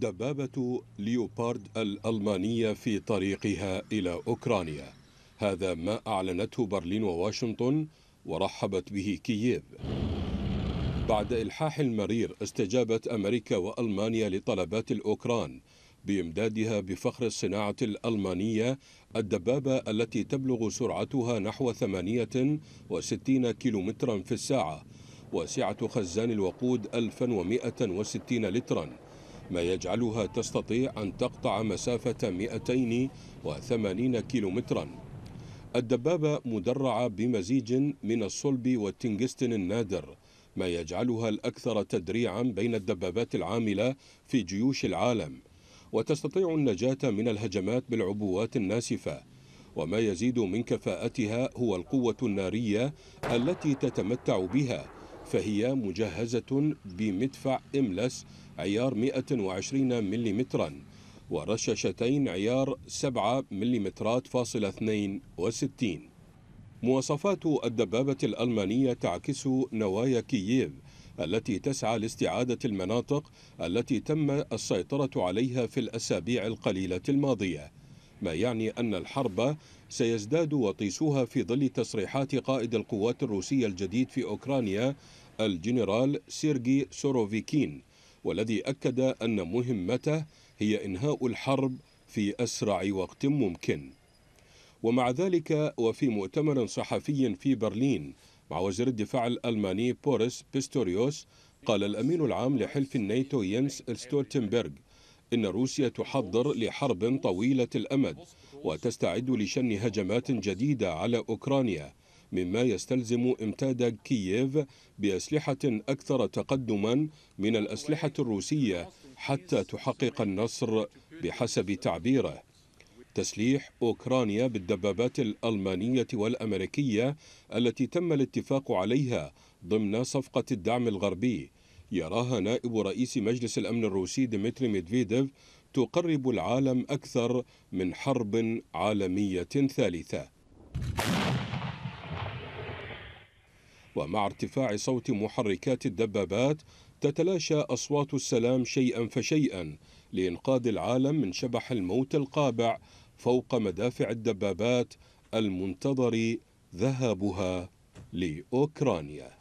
دبابة ليوبارد الألمانية في طريقها إلى أوكرانيا هذا ما أعلنته برلين وواشنطن ورحبت به كييف بعد إلحاح المرير استجابت أمريكا وألمانيا لطلبات الأوكران بإمدادها بفخر الصناعة الألمانية الدبابة التي تبلغ سرعتها نحو 68 كيلومترا في الساعة وسعة خزان الوقود 1160 لتراً ما يجعلها تستطيع أن تقطع مسافة 280 كيلومترا الدبابة مدرعة بمزيج من الصلب والتنجستن النادر ما يجعلها الأكثر تدريعا بين الدبابات العاملة في جيوش العالم وتستطيع النجاة من الهجمات بالعبوات الناسفة وما يزيد من كفاءتها هو القوة النارية التي تتمتع بها فهي مجهزة بمدفع إملس عيار 120 مليمترا ورشاشتين عيار 7 مليمترات فاصل 62 مواصفات الدبابة الألمانية تعكس نوايا كييف التي تسعى لاستعادة المناطق التي تم السيطرة عليها في الأسابيع القليلة الماضية ما يعني أن الحرب سيزداد وطيسها في ظل تصريحات قائد القوات الروسية الجديد في أوكرانيا الجنرال سيرجي سوروفيكين والذي أكد أن مهمته هي إنهاء الحرب في أسرع وقت ممكن ومع ذلك وفي مؤتمر صحفي في برلين مع وزير الدفاع الألماني بوريس بيستوريوس قال الأمين العام لحلف الناتو ينس ستولتنبرغ إن روسيا تحضر لحرب طويلة الأمد وتستعد لشن هجمات جديدة على أوكرانيا مما يستلزم امتاد كييف بأسلحة أكثر تقدما من الأسلحة الروسية حتى تحقق النصر بحسب تعبيره تسليح أوكرانيا بالدبابات الألمانية والأمريكية التي تم الاتفاق عليها ضمن صفقة الدعم الغربي يراها نائب رئيس مجلس الأمن الروسي ديمتري ميدفيديف تقرب العالم أكثر من حرب عالمية ثالثة ومع ارتفاع صوت محركات الدبابات تتلاشى أصوات السلام شيئا فشيئا لإنقاذ العالم من شبح الموت القابع فوق مدافع الدبابات المنتظر ذهابها لأوكرانيا